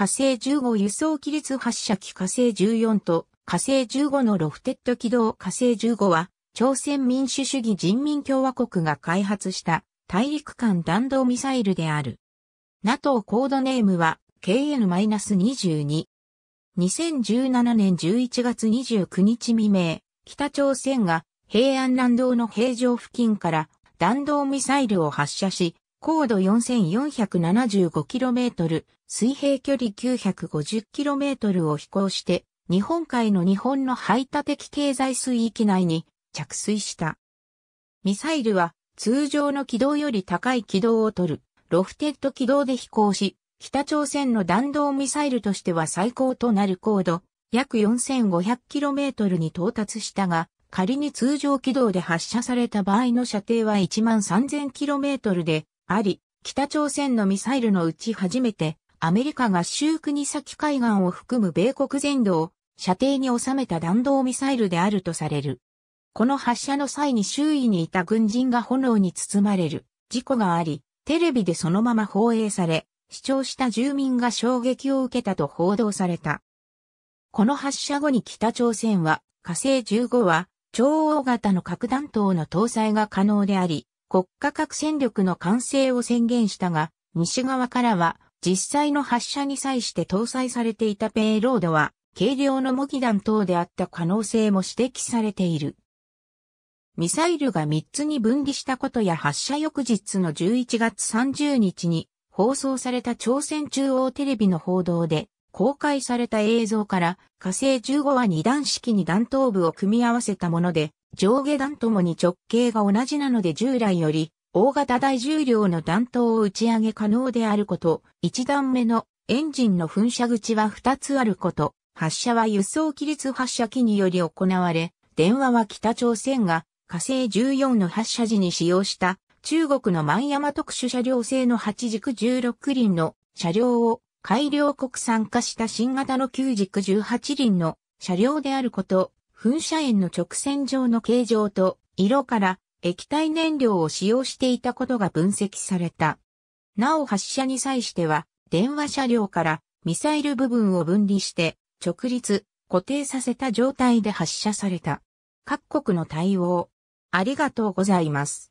火星15輸送機率発射機火星14と火星15のロフテッド軌道火星15は、朝鮮民主主義人民共和国が開発した大陸間弾道ミサイルである。NATO コードネームは KN-22。2017年11月29日未明、北朝鮮が平安南道の平城付近から弾道ミサイルを発射し、高度 4475km、水平距離 950km を飛行して、日本海の日本の排他的経済水域内に着水した。ミサイルは通常の軌道より高い軌道を取る、ロフテッド軌道で飛行し、北朝鮮の弾道ミサイルとしては最高となる高度、約 4500km に到達したが、仮に通常軌道で発射された場合の射程は 13000km で、あり、北朝鮮のミサイルのうち初めて、アメリカ合衆国先海岸を含む米国全土を射程に収めた弾道ミサイルであるとされる。この発射の際に周囲にいた軍人が炎に包まれる事故があり、テレビでそのまま放映され、視聴した住民が衝撃を受けたと報道された。この発射後に北朝鮮は火星15は超大型の核弾頭の搭載が可能であり、国家核戦力の完成を宣言したが、西側からは実際の発射に際して搭載されていたペイロードは軽量の模擬弾等であった可能性も指摘されている。ミサイルが3つに分離したことや発射翌日の11月30日に放送された朝鮮中央テレビの報道で公開された映像から火星15は2段式に弾頭部を組み合わせたもので上下弾ともに直径が同じなので従来より大型大重量の弾頭を打ち上げ可能であること、1段目のエンジンの噴射口は2つあること、発射は輸送機律発射機により行われ、電話は北朝鮮が火星14の発射時に使用した中国の万山特殊車両製の8軸16輪の車両を改良国産化した新型の9軸18輪の車両であること、噴射炎の直線上の形状と色から液体燃料を使用していたことが分析された。なお発射に際しては、電話車両からミサイル部分を分離して直立、固定させた状態で発射された。各国の対応。ありがとうございます。